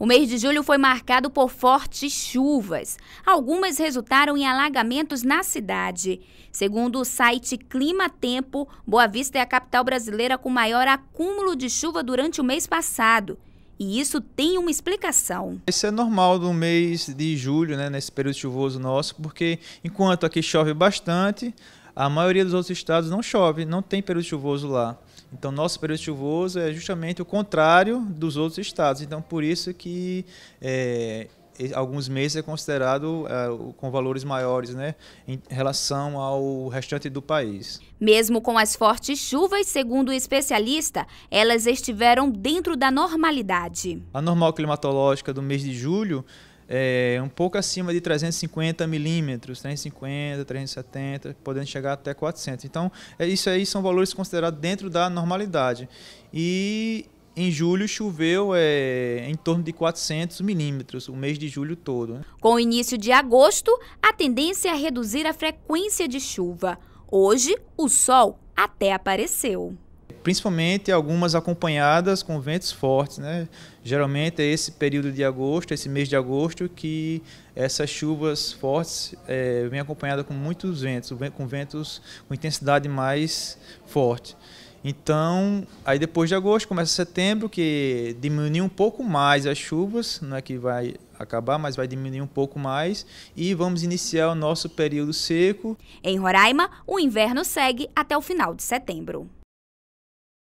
O mês de julho foi marcado por fortes chuvas. Algumas resultaram em alagamentos na cidade. Segundo o site Clima Tempo, Boa Vista é a capital brasileira com maior acúmulo de chuva durante o mês passado. E isso tem uma explicação. Isso é normal no mês de julho, né, nesse período chuvoso nosso, porque enquanto aqui chove bastante, a maioria dos outros estados não chove, não tem período chuvoso lá. Então, nosso período chuvoso é justamente o contrário dos outros estados. Então, por isso que é, alguns meses é considerado é, com valores maiores né, em relação ao restante do país. Mesmo com as fortes chuvas, segundo o especialista, elas estiveram dentro da normalidade. A normal climatológica do mês de julho é, um pouco acima de 350 milímetros, 350, né, 370, podendo chegar até 400. Então, é, isso aí são valores considerados dentro da normalidade. E em julho choveu é, em torno de 400 milímetros, o mês de julho todo. Né? Com o início de agosto, a tendência é reduzir a frequência de chuva. Hoje, o sol até apareceu principalmente algumas acompanhadas com ventos fortes. Né? Geralmente é esse período de agosto, esse mês de agosto, que essas chuvas fortes é, vêm acompanhada com muitos ventos, com ventos com intensidade mais forte. Então, aí depois de agosto começa setembro, que diminui um pouco mais as chuvas, não é que vai acabar, mas vai diminuir um pouco mais e vamos iniciar o nosso período seco. Em Roraima, o inverno segue até o final de setembro.